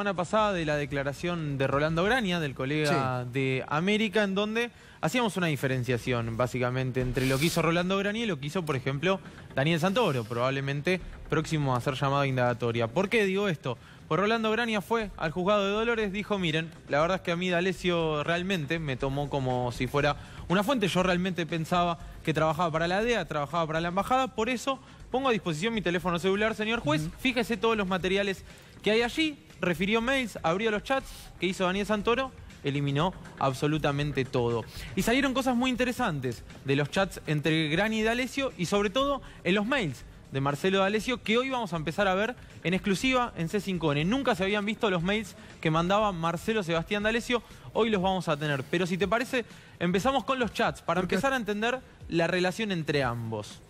semana pasada de la declaración de Rolando Grania... del colega de América, en donde hacíamos una diferenciación básicamente entre lo que hizo Rolando Graña y lo que hizo, por ejemplo, Daniel Santoro, probablemente próximo a ser llamado a indagatoria. ¿Por qué digo esto? Pues Rolando Graña fue al juzgado de Dolores, dijo, miren, la verdad es que a mí D'Alessio realmente me tomó como si fuera una fuente. Yo realmente pensaba que trabajaba para la DEA, trabajaba para la embajada, por eso pongo a disposición mi teléfono celular, señor juez, fíjese todos los materiales que hay allí refirió mails, abrió los chats que hizo Daniel Santoro, eliminó absolutamente todo. Y salieron cosas muy interesantes de los chats entre Gran y D'Alessio y sobre todo en los mails de Marcelo D'Alessio que hoy vamos a empezar a ver en exclusiva en C5N. Nunca se habían visto los mails que mandaba Marcelo Sebastián D'Alessio, hoy los vamos a tener. Pero si te parece, empezamos con los chats para empezar a entender la relación entre ambos.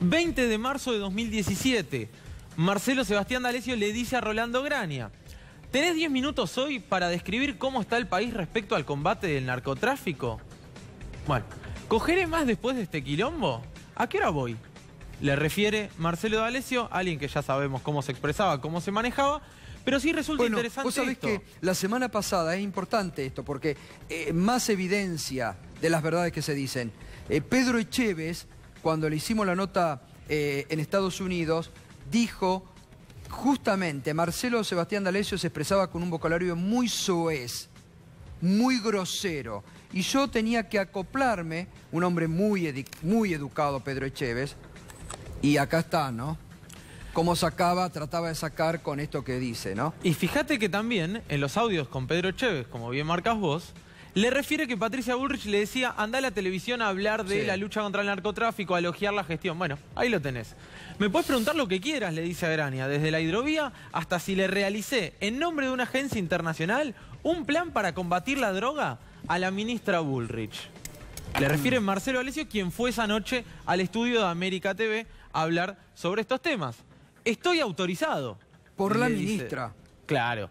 20 de marzo de 2017. Marcelo Sebastián D'Alessio le dice a Rolando Grania, ¿tenés 10 minutos hoy para describir cómo está el país respecto al combate del narcotráfico? Bueno, ¿cogeré más después de este quilombo? ¿A qué hora voy? Le refiere Marcelo D'Alessio, alguien que ya sabemos cómo se expresaba, cómo se manejaba, pero sí resulta interesante. Vos sabés que la semana pasada es importante esto, porque eh, más evidencia de las verdades que se dicen. Eh, Pedro Echeves, cuando le hicimos la nota eh, en Estados Unidos, dijo justamente, Marcelo Sebastián D'Alessio se expresaba con un vocabulario muy soez, muy grosero. Y yo tenía que acoplarme, un hombre muy, muy educado, Pedro Echeves, y acá está, ¿no? Cómo sacaba, trataba de sacar con esto que dice, ¿no? Y fíjate que también en los audios con Pedro Echeves, como bien marcas vos, le refiere que Patricia Bullrich le decía, anda a la televisión a hablar de la lucha contra el narcotráfico, a elogiar la gestión. Bueno, ahí lo tenés. Me puedes preguntar lo que quieras, le dice a Grania, desde la hidrovía hasta si le realicé, en nombre de una agencia internacional, un plan para combatir la droga a la ministra Bullrich. Le refiere Marcelo Alesio, quien fue esa noche al estudio de América TV a hablar sobre estos temas. Estoy autorizado. Por la ministra. Claro.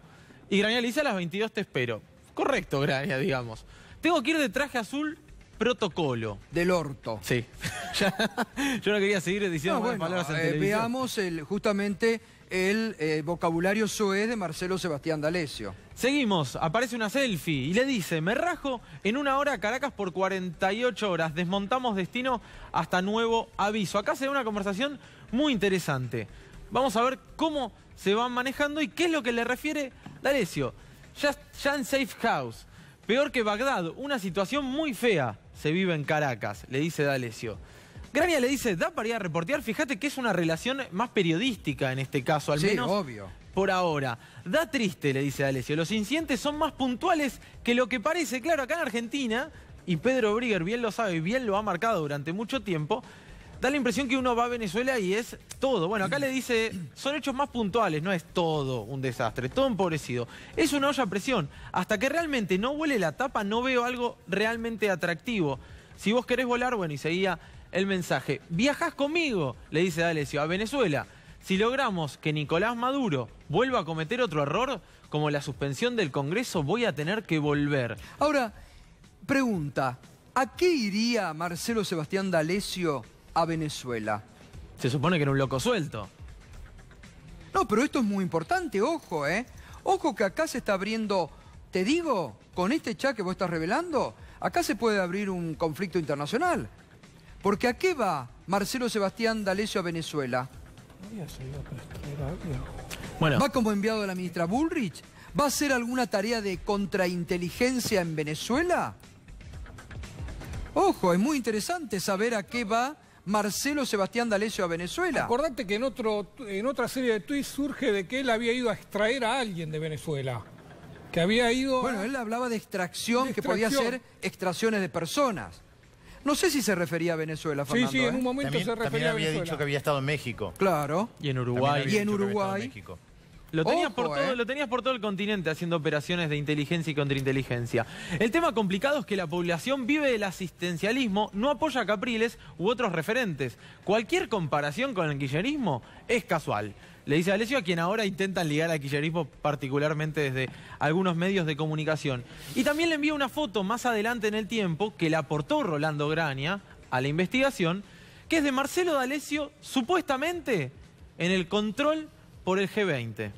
Y Grania le dice a las 22 te espero. Correcto, Grania, digamos. Tengo que ir de traje azul protocolo. Del orto. Sí. Yo no quería seguir diciendo palabras en eh, Veamos el, justamente el eh, vocabulario soez de Marcelo Sebastián D'Alessio. Seguimos, aparece una selfie y le dice, me rajo en una hora a Caracas por 48 horas, desmontamos destino hasta nuevo aviso. Acá se da una conversación muy interesante. Vamos a ver cómo se van manejando y qué es lo que le refiere D'Alessio. Ya, en Safe House. Peor que Bagdad, una situación muy fea se vive en Caracas, le dice D'Alessio. Grania le dice, da para ir a reportear, fíjate que es una relación más periodística en este caso, al menos obvio. por ahora. Da triste, le dice D'Alessio, los incidentes son más puntuales que lo que parece. Claro, acá en Argentina, y Pedro Brigger bien lo sabe, y bien lo ha marcado durante mucho tiempo, da la impresión que uno va a Venezuela y es todo. Bueno, acá le dice, son hechos más puntuales, no es todo un desastre, todo empobrecido. Es una olla a presión. Hasta que realmente no huele la tapa, no veo algo realmente atractivo. Si vos querés volar, bueno, y seguía el mensaje. Viajás conmigo, le dice D'Alessio, a Venezuela. Si logramos que Nicolás Maduro vuelva a cometer otro error, como la suspensión del Congreso, voy a tener que volver. Ahora, pregunta, ¿a qué iría Marcelo Sebastián D'Alessio a Venezuela. Se supone que era un loco suelto. No, pero esto es muy importante, ojo, ¿eh? Ojo que acá se está abriendo, te digo, con este chat que vos estás revelando, acá se puede abrir un conflicto internacional. Porque ¿a qué va Marcelo Sebastián D'Alessio a Venezuela? Bueno. ¿Va como enviado de la ministra Bullrich? ¿Va a hacer alguna tarea de contrainteligencia en Venezuela? Ojo, es muy interesante saber a qué va Marcelo Sebastián D'Alessio a Venezuela. Acordate que en, otro, en otra serie de tuits surge de que él había ido a extraer a alguien de Venezuela. Que había ido... Bueno, él hablaba de extracción, que podía ser extracciones de personas. No sé si se refería a Venezuela, Fernando. Sí, sí, en ¿eh? un momento se refería también había dicho que había estado en México. Claro. Y en Uruguay. Y en Uruguay. Eh. Lo tenías, por todo, el continente haciendo operaciones de inteligencia y contrainteligencia. El tema complicado es que la población vive del asistencialismo, no apoya a Capriles u otros referentes. Cualquier comparación con el quillerismo es casual. Le dice Alessio a quien ahora intentan ligar al quillerismo particularmente desde algunos medios de comunicación. Y también le envía una foto más adelante en el tiempo que le aportó Rolando Graña a la investigación, que es de Marcelo D'Alessio supuestamente en el control por el G20.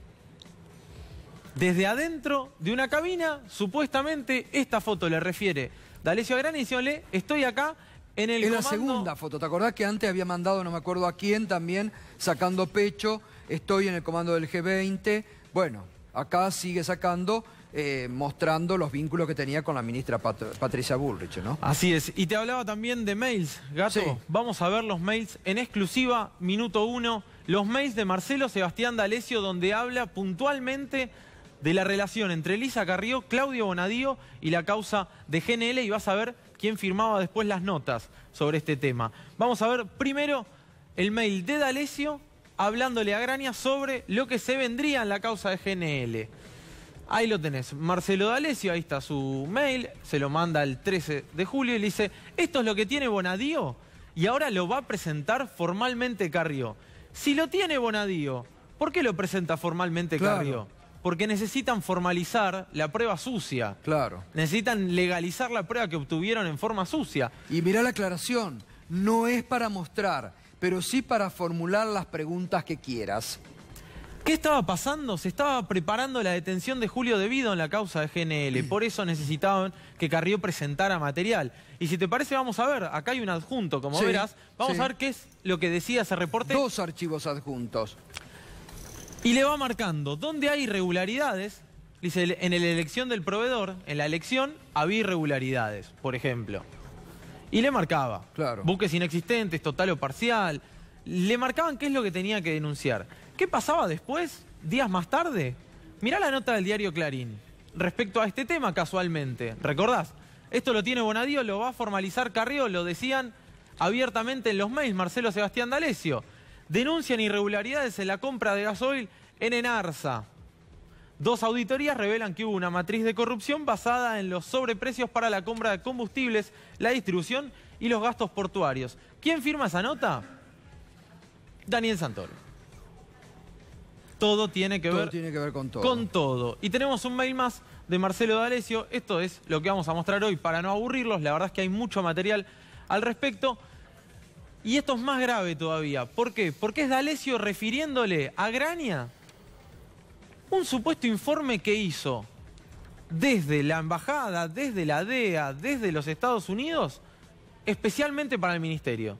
Desde adentro de una cabina, supuestamente, esta foto le refiere D'Alessio Grani diciéndole, estoy acá en el En la segunda foto, ¿te acordás que antes había mandado, no me acuerdo a quién también, sacando pecho, estoy en el comando del G20? Bueno, acá sigue sacando... Eh, mostrando los vínculos que tenía con la ministra Patricia Bullrich, ¿no? Así es. Y te hablaba también de mails, Gato. Vamos a ver los mails en exclusiva, minuto uno, los mails de Marcelo Sebastián D'Alessio, donde habla puntualmente de la relación entre Elisa Carrió, Claudio Bonadío y la causa de GNL y vas a ver quién firmaba después las notas sobre este tema. Vamos a ver primero el mail de D'Alessio hablándole a Grania sobre lo que se vendría en la causa de GNL. Ahí lo tenés, Marcelo D'Alessio, ahí está su mail, se lo manda el 13 de julio y le dice, esto es lo que tiene Bonadío y ahora lo va a presentar formalmente Carrió. Si lo tiene Bonadío, ¿por qué lo presenta formalmente Carrió? porque necesitan formalizar la prueba sucia. Claro. Necesitan legalizar la prueba que obtuvieron en forma sucia. Y mira la aclaración, no es para mostrar, pero sí para formular las preguntas que quieras. ¿Qué estaba pasando? Se estaba preparando la detención de Julio debido en la causa de GNL. Por eso necesitaban que Carrió presentara material. Y si te parece, vamos a ver. Acá hay un adjunto, como verás. Vamos a ver qué es lo que decía ese reporte. Dos archivos adjuntos. Y le va marcando dónde hay irregularidades. Dice, en la elección del proveedor, en la elección, había irregularidades, por ejemplo. Y le marcaba. Claro. Buques inexistentes, total o parcial. Le marcaban qué es lo que tenía que denunciar. ¿Qué pasaba después, días más tarde? Mirá la nota del diario Clarín respecto a este tema casualmente. ¿Recordás? Esto lo tiene Bonadío, lo va a formalizar Carrió, lo decían abiertamente en los mails Marcelo Sebastián D'Alessio denuncian irregularidades en la compra de gasoil en Enarza. Dos auditorías revelan que hubo una matriz de corrupción basada en los sobreprecios para la compra de combustibles, la distribución y los gastos portuarios. ¿Quién firma esa nota? Daniel Santoro. Todo tiene que ver, tiene que ver con todo. Con todo. Y tenemos un mail más de Marcelo D'Alessio. Esto es lo que vamos a mostrar hoy para no aburrirlos. La verdad es que hay mucho material al respecto. Y esto es más grave todavía. ¿Por qué? Porque es D'Alessio refiriéndole a Grania un supuesto informe que hizo desde la embajada, desde la DEA, desde los Estados Unidos, especialmente para el ministerio.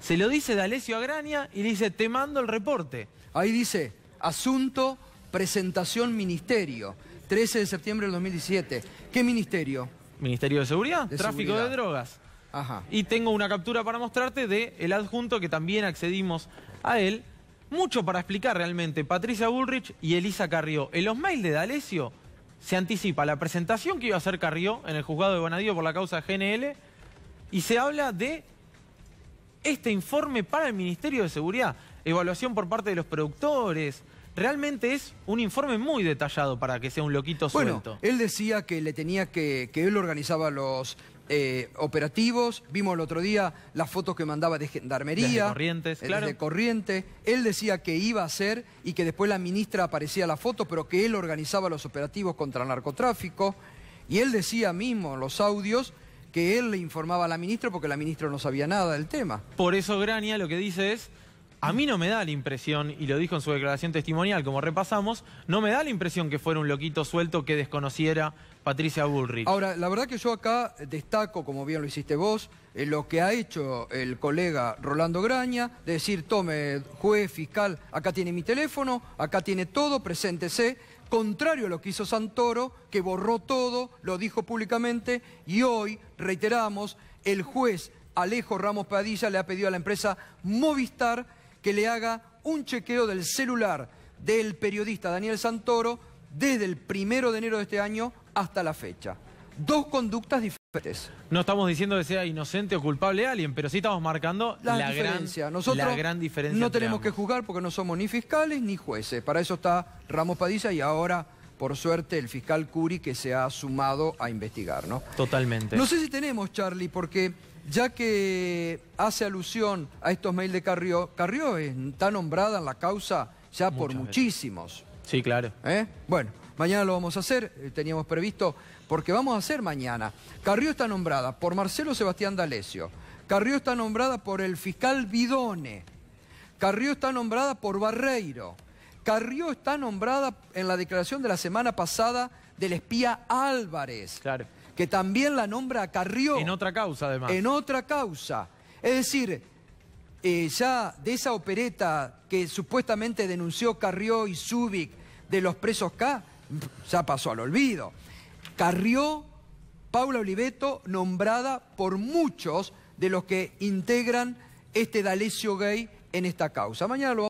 Se lo dice D'Alessio a Grania y le dice, te mando el reporte. Ahí dice, asunto, presentación, ministerio. 13 de septiembre del 2017. ¿Qué ministerio? Ministerio de Seguridad, Tráfico de Drogas. Y tengo una captura para mostrarte de el adjunto que también accedimos a él. Mucho para explicar realmente. Patricia Bullrich y Elisa Carrió. En los mails de D'Alessio se anticipa la presentación que iba a hacer Carrió en el juzgado de Bonadío por la causa GNL y se habla de este informe para el Ministerio de Seguridad, evaluación por parte de los productores. Realmente es un informe muy detallado para que sea un loquito bueno, Él decía que le tenía que, que él organizaba los eh, operativos, vimos el otro día las fotos que mandaba de Gendarmería. Desde Corrientes, eh, claro. Corriente. Él decía que iba a hacer y que después la ministra aparecía la foto, pero que él organizaba los operativos contra el narcotráfico. Y él decía mismo en los audios que él le informaba a la ministra porque la ministra no sabía nada del tema. Por eso Grania lo que dice es, a mí no me da la impresión, y lo dijo en su declaración testimonial, como repasamos, no me da la impresión que fuera un loquito suelto que desconociera Patricia Bullrich. Ahora, la verdad que yo acá destaco, como bien lo hiciste vos, eh, lo que ha hecho el colega Rolando Graña, de decir, tome, juez, fiscal, acá tiene mi teléfono, acá tiene todo, preséntese, contrario a lo que hizo Santoro, que borró todo, lo dijo públicamente, y hoy, reiteramos, el juez Alejo Ramos Padilla le ha pedido a la empresa Movistar que le haga un chequeo del celular del periodista Daniel Santoro desde el primero de enero de este año hasta la fecha. Dos conductas diferentes. No estamos diciendo que sea inocente o culpable alguien, pero sí estamos marcando la, gran diferencia. Nosotros No tenemos que juzgar porque no somos ni fiscales ni jueces. Para eso está Ramos Padilla y ahora por suerte, el fiscal Curi que se ha sumado a investigar, ¿no? Totalmente. No sé si tenemos, Charlie, porque ya que hace alusión a estos mails de Carrió, Carrió está nombrada en la causa ya por muchísimos. Sí, claro. ¿Eh? Bueno, mañana lo vamos a hacer, eh, teníamos previsto, porque vamos a hacer mañana. Carrió está nombrada por Marcelo Sebastián D'Alessio. Carrió está nombrada por el fiscal Bidone. Carrió está nombrada por Barreiro. Carrió está nombrada en la declaración de la semana pasada del espía Álvarez. Que también la nombra Carrió. En otra causa, además. En otra causa. Es decir, eh, ya de esa opereta que supuestamente denunció Carrió y Zubik de los presos K, ya pasó al olvido. Carrió, Paula Oliveto, nombrada por muchos de los que integran este D'Alessio Gay en esta causa. Mañana lo